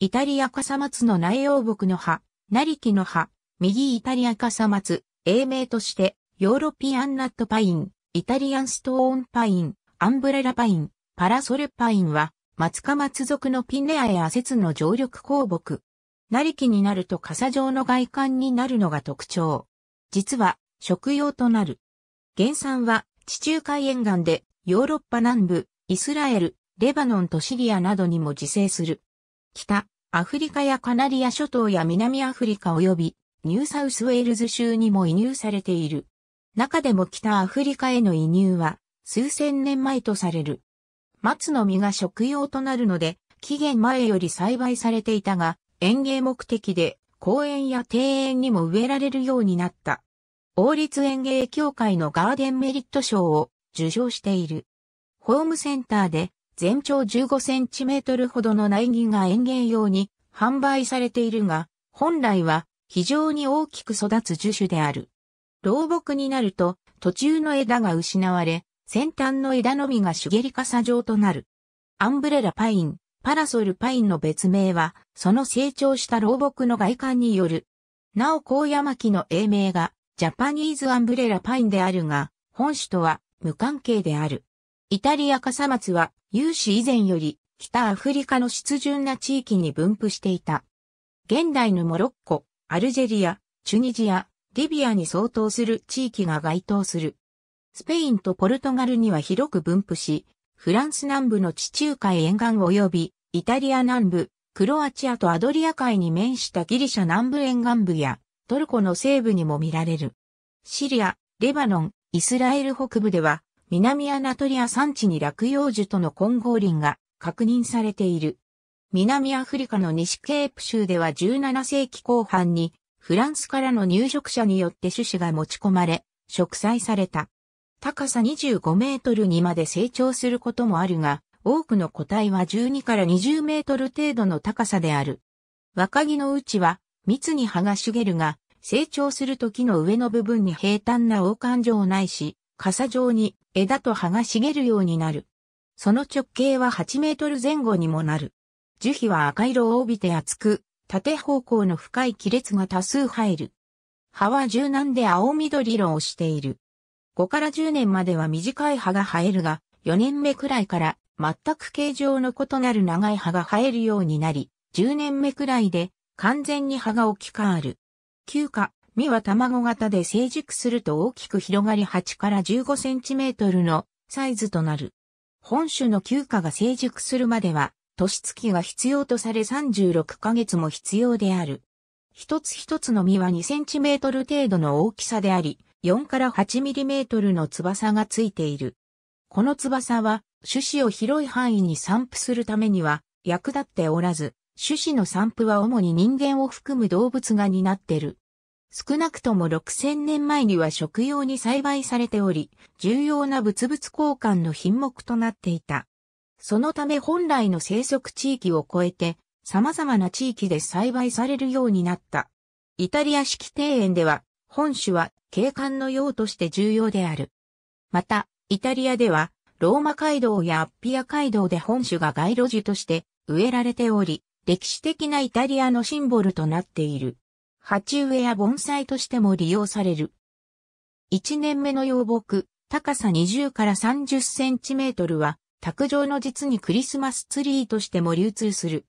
イタリア笠松の内王木の葉、成木の葉、右イタリア笠松、英名として、ヨーロピアンナットパイン、イタリアンストーンパイン、アンブレラパイン、パラソルパインは、松か松属のピネアや節の常緑鉱木。成木になると傘状の外観になるのが特徴。実は、食用となる。原産は、地中海沿岸で、ヨーロッパ南部、イスラエル、レバノンとシリアなどにも自生する。北、アフリカやカナリア諸島や南アフリカ及びニューサウスウェールズ州にも移入されている。中でも北アフリカへの移入は数千年前とされる。松の実が食用となるので、期限前より栽培されていたが、園芸目的で公園や庭園にも植えられるようになった。王立園芸協会のガーデンメリット賞を受賞している。ホームセンターで全長15センチメートルほどの苗木が園芸用に販売されているが、本来は非常に大きく育つ樹種である。老木になると途中の枝が失われ、先端の枝のみが茂り傘状となる。アンブレラパイン、パラソルパインの別名は、その成長した老木の外観による。なお高山木の英名が、ジャパニーズアンブレラパインであるが、本種とは無関係である。イタリア笠松は、有史以前より、北アフリカの湿潤な地域に分布していた。現代のモロッコ、アルジェリア、チュニジア、リビアに相当する地域が該当する。スペインとポルトガルには広く分布し、フランス南部の地中海沿岸及び、イタリア南部、クロアチアとアドリア海に面したギリシャ南部沿岸部や、トルコの西部にも見られる。シリア、レバノン、イスラエル北部では、南アナトリア山地に落葉樹との混合林が確認されている。南アフリカの西ケープ州では17世紀後半にフランスからの入植者によって種子が持ち込まれ、植栽された。高さ25メートルにまで成長することもあるが、多くの個体は12から20メートル程度の高さである。若木のうちは密に葉が茂るが、成長する時の上の部分に平坦な王冠状ないし、傘状に枝と葉が茂るようになる。その直径は8メートル前後にもなる。樹皮は赤色を帯びて厚く、縦方向の深い亀裂が多数入る。葉は柔軟で青緑色をしている。5から10年までは短い葉が生えるが、4年目くらいから全く形状の異なる長い葉が生えるようになり、10年目くらいで完全に葉が置き換わる。休暇、実は卵型で成熟すると大きく広がり8から15センチメートルのサイズとなる。本種の休暇が成熟するまでは、年月が必要とされ36ヶ月も必要である。一つ一つの実は2センチメートル程度の大きさであり、4から8ミリメートルの翼がついている。この翼は、種子を広い範囲に散布するためには、役立っておらず、種子の散布は主に人間を含む動物が担ってる。少なくとも6000年前には食用に栽培されており、重要な物々交換の品目となっていた。そのため本来の生息地域を超えて、様々な地域で栽培されるようになった。イタリア式庭園では、本種は景観の用として重要である。また、イタリアでは、ローマ街道やアッピア街道で本種が街路樹として植えられており、歴史的なイタリアのシンボルとなっている。鉢植えや盆栽としても利用される。1年目の幼木、高さ20から30センチメートルは、卓上の実にクリスマスツリーとしても流通する。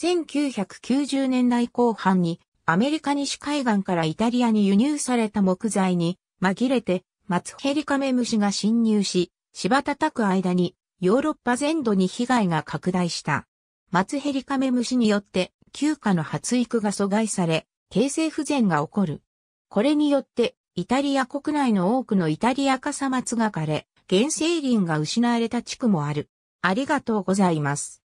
1990年代後半にアメリカ西海岸からイタリアに輸入された木材に紛れてマツヘリカメムシが侵入し、芝叩く間にヨーロッパ全土に被害が拡大した。マツヘリカメムシによって旧家の発育が阻害され、形成不全が起こる。これによって、イタリア国内の多くのイタリア笠松が枯れ、原生林が失われた地区もある。ありがとうございます。